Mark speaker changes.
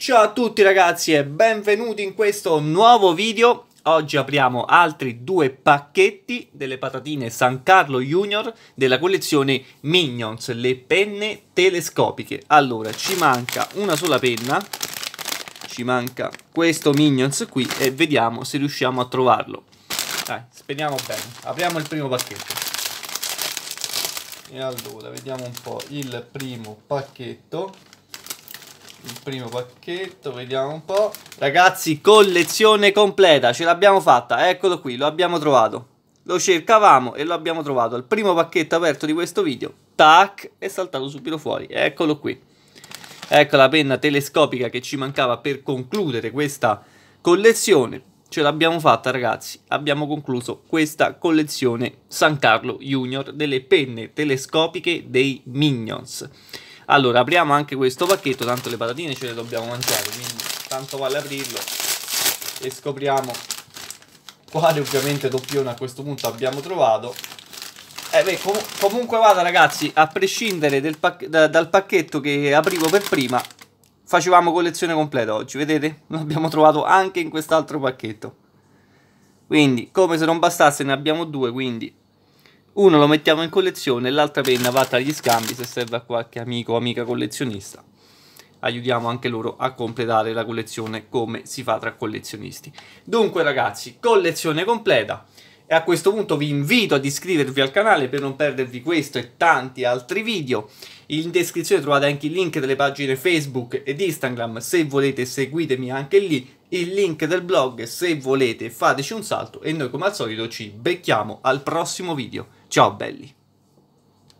Speaker 1: Ciao a tutti ragazzi e benvenuti in questo nuovo video. Oggi apriamo altri due pacchetti delle patatine San Carlo Junior della collezione Minions, le penne telescopiche. Allora, ci manca una sola penna, ci manca questo Minions qui e vediamo se riusciamo a trovarlo. Dai, speriamo bene. Apriamo il primo pacchetto. E allora, vediamo un po' il primo pacchetto il primo pacchetto, vediamo un po'. Ragazzi, collezione completa, ce l'abbiamo fatta, eccolo qui, lo abbiamo trovato. Lo cercavamo e lo abbiamo trovato. Il primo pacchetto aperto di questo video, tac, è saltato subito fuori, eccolo qui. Ecco la penna telescopica che ci mancava per concludere questa collezione. Ce l'abbiamo fatta ragazzi, abbiamo concluso questa collezione San Carlo Junior delle penne telescopiche dei Minions. Allora, apriamo anche questo pacchetto, tanto le patatine ce le dobbiamo mangiare, quindi tanto vale aprirlo e scopriamo quale ovviamente doppione a questo punto abbiamo trovato. Eh beh, com comunque vada ragazzi, a prescindere pac da dal pacchetto che aprivo per prima, facevamo collezione completa oggi, vedete? L'abbiamo trovato anche in quest'altro pacchetto. Quindi, come se non bastasse, ne abbiamo due, quindi uno lo mettiamo in collezione e l'altra penna va tra gli scambi se serve a qualche amico o amica collezionista. Aiutiamo anche loro a completare la collezione come si fa tra collezionisti. Dunque ragazzi, collezione completa. E a questo punto vi invito ad iscrivervi al canale per non perdervi questo e tanti altri video. In descrizione trovate anche i link delle pagine Facebook ed Instagram se volete seguitemi anche lì il link del blog se volete fateci un salto e noi come al solito ci becchiamo al prossimo video. Ciao belli!